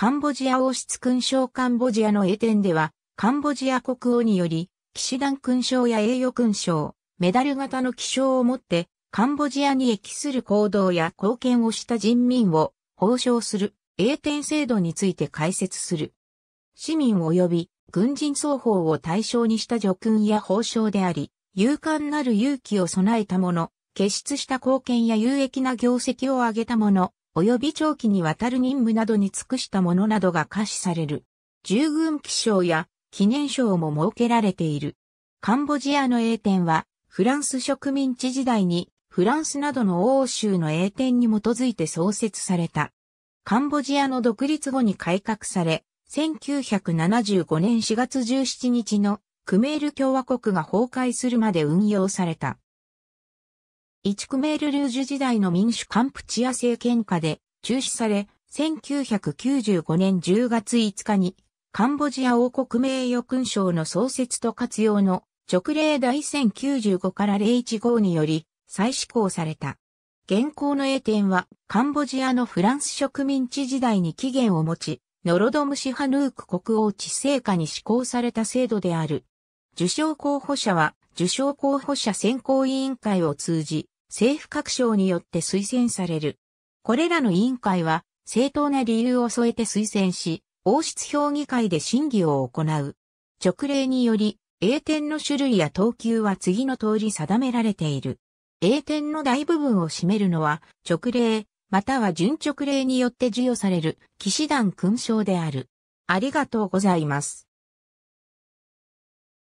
カンボジア王室勲章カンボジアの英典では、カンボジア国王により、騎士団勲章や栄誉勲章、メダル型の記章を持って、カンボジアに益する行動や貢献をした人民を褒奨する英典制度について解説する。市民及び軍人双方を対象にした叙勲や褒章であり、勇敢なる勇気を備えた者、結出した貢献や有益な業績を挙げた者、及び長期にわたる任務などに尽くしたものなどが可視される。従軍記章や記念賞も設けられている。カンボジアの英典は、フランス植民地時代に、フランスなどの欧州の英典に基づいて創設された。カンボジアの独立後に改革され、1975年4月17日のクメール共和国が崩壊するまで運用された。一クメール・ルージュ時代の民主カンプチア政権下で中止され、1995年10月5日にカンボジア王国名誉勲章の創設と活用の直令第1095から015により再施行された。現行の英典はカンボジアのフランス植民地時代に起源を持ち、ノロドムシハヌーク国王治世下に施行された制度である。受賞候補者は受賞候補者選考委員会を通じ、政府各省によって推薦される。これらの委員会は正当な理由を添えて推薦し、王室評議会で審議を行う。直令により、英典の種類や等級は次の通り定められている。英典の大部分を占めるのは直令、または準直令によって授与される騎士団勲章である。ありがとうございます。